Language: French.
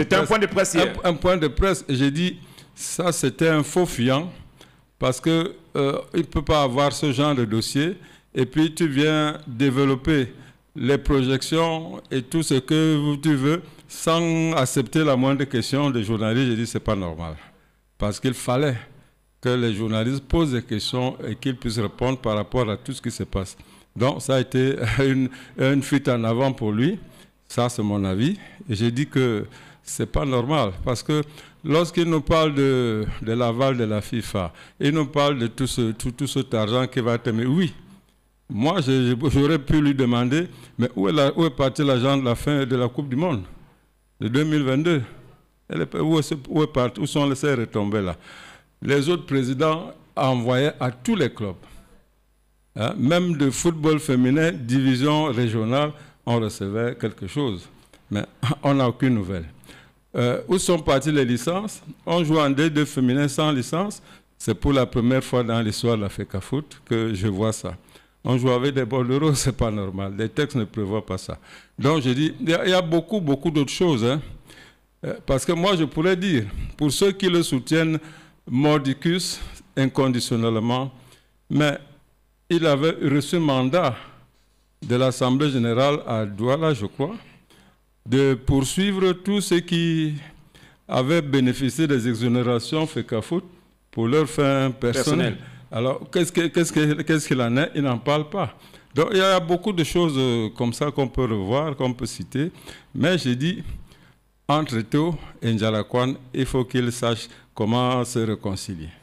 C'était un point de presse Un, point de presse. J'ai dit, ça c'était un faux fuyant parce qu'il euh, ne peut pas avoir ce genre de dossier. Et puis tu viens développer les projections et tout ce que tu veux sans accepter la moindre question des journalistes. J'ai dit, c'est pas normal. Parce qu'il fallait que les journalistes posent des questions et qu'ils puissent répondre par rapport à tout ce qui se passe. Donc ça a été une, une fuite en avant pour lui. Ça, c'est mon avis. J'ai dit que c'est pas normal parce que lorsqu'il nous parle de, l'aval de la FIFA, il nous parle de tout, ce, tout, cet argent qui va être Mais Oui, moi j'aurais pu lui demander, mais où est, la, où est parti l'argent de la fin de la Coupe du Monde de 2022 où, est, où, où sont laissés retomber là Les autres présidents envoyaient à tous les clubs, hein. même de football féminin, division régionale, on recevait quelque chose. Mais on n'a aucune nouvelle. Euh, où sont parties les licences On joue en D2 féminin sans licence. C'est pour la première fois dans l'histoire de la FECA Foot que je vois ça. On joue avec des bordereaux, c'est pas normal. Les textes ne prévoient pas ça. Donc je dis, il y, a beaucoup, beaucoup d'autres choses. Hein. Euh, parce que moi, je pourrais dire, pour ceux qui le soutiennent, Mordicus, inconditionnellement, mais il avait reçu mandat de l'Assemblée générale à Douala, je crois, de poursuivre tous ceux qui avaient bénéficié des exonérations FECAFOOT pour leurs fins personnelles. Alors, qu'est-ce qu'il en est Il n'en parle pas. Donc, il y a beaucoup de choses euh, comme ça qu'on peut revoir, qu'on peut citer. Mais j'ai dit, entre tout et Njalakwan, il faut qu'il sache comment se réconcilier.